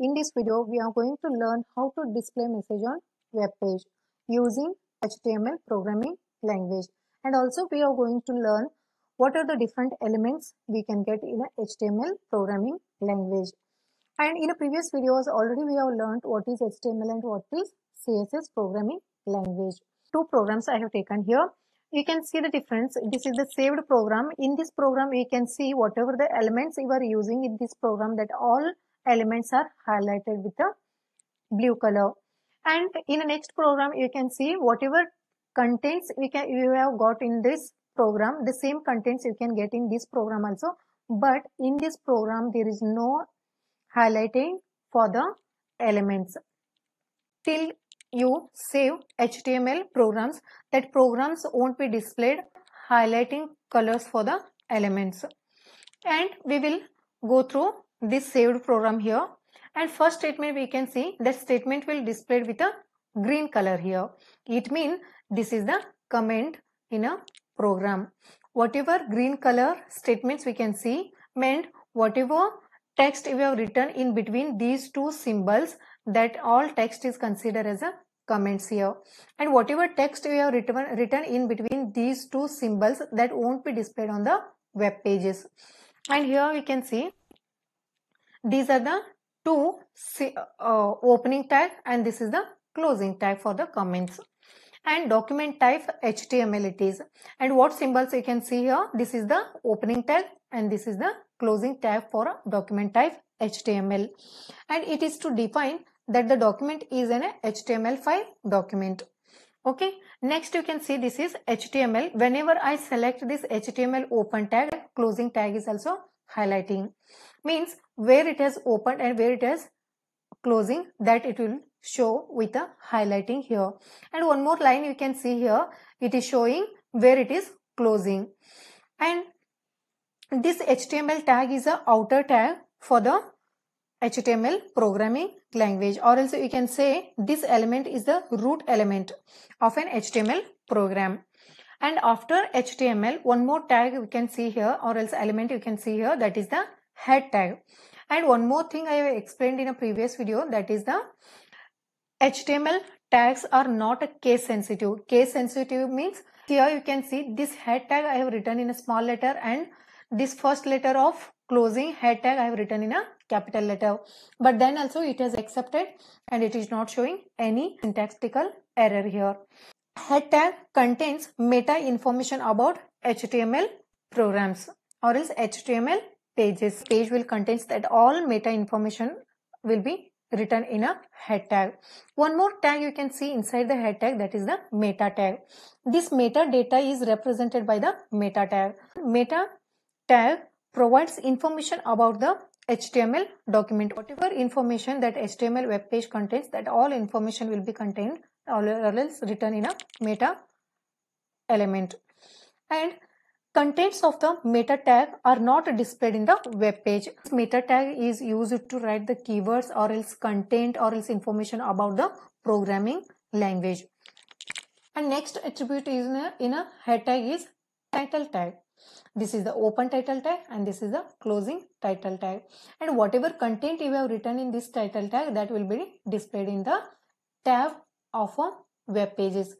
In this video, we are going to learn how to display message on web page using HTML programming language. And also we are going to learn what are the different elements we can get in a HTML programming language. And in a previous videos, already we have learned what is HTML and what is CSS programming language. Two programs I have taken here. You can see the difference. This is the saved program. In this program, you can see whatever the elements you are using in this program that all elements are highlighted with the blue color. And in the next program, you can see whatever contents we can you have got in this program, the same contents you can get in this program also. But in this program, there is no highlighting for the elements. Till you save HTML programs, that programs won't be displayed highlighting colors for the elements. And we will go through this saved program here and first statement we can see that statement will displayed with a green color here it means this is the comment in a program whatever green color statements we can see meant whatever text we have written in between these two symbols that all text is considered as a comments here and whatever text we have written written in between these two symbols that won't be displayed on the web pages and here we can see these are the two uh, opening tag and this is the closing tag for the comments and document type HTML it is and what symbols you can see here this is the opening tag and this is the closing tag for a document type HTML and it is to define that the document is an HTML5 document Okay. Next you can see this is HTML. Whenever I select this HTML open tag, closing tag is also highlighting. Means where it has opened and where it has closing that it will show with a highlighting here. And one more line you can see here. It is showing where it is closing. And this HTML tag is a outer tag for the HTML programming language or else you can say this element is the root element of an HTML program. And after HTML, one more tag we can see here or else element you can see here that is the head tag. And one more thing I have explained in a previous video that is the HTML tags are not case sensitive. Case sensitive means here you can see this head tag I have written in a small letter and this first letter of closing head tag I have written in a capital letter. But then also it has accepted and it is not showing any syntactical error here. Head tag contains meta information about HTML programs or else HTML pages. Page will contains that all meta information will be written in a head tag. One more tag you can see inside the head tag that is the meta tag. This meta data is represented by the meta tag. Meta tag provides information about the HTML document. Whatever information that HTML web page contains, that all information will be contained or else written in a meta element. And contents of the meta tag are not displayed in the web page. This meta tag is used to write the keywords or else content or else information about the programming language. And next attribute is in a, in a head tag is title tag. This is the open title tag and this is the closing title tag. And whatever content you have written in this title tag that will be displayed in the tab of a web pages.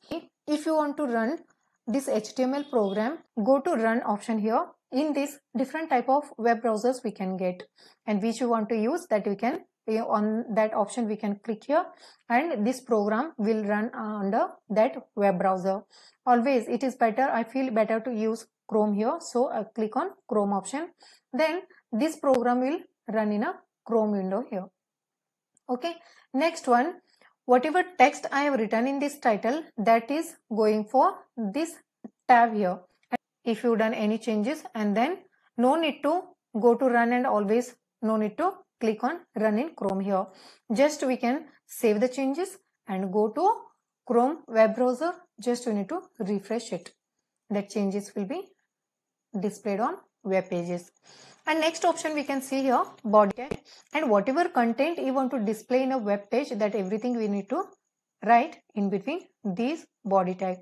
If you want to run this HTML program, go to run option here. In this different type of web browsers we can get and which you want to use that you can on that option we can click here and this program will run under that web browser always it is better i feel better to use Chrome here. So I click on Chrome option. Then this program will run in a Chrome window here. Okay. Next one, whatever text I have written in this title that is going for this tab here. If you've done any changes and then no need to go to run and always no need to click on run in Chrome here. Just we can save the changes and go to Chrome web browser. Just you need to refresh it that changes will be displayed on web pages and next option we can see here body tag and whatever content you want to display in a web page that everything we need to write in between these body tag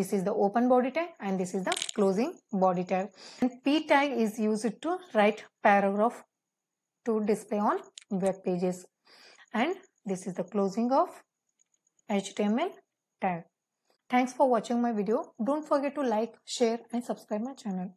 this is the open body tag and this is the closing body tag and p tag is used to write paragraph to display on web pages and this is the closing of html tag Thanks for watching my video. Don't forget to like, share and subscribe my channel.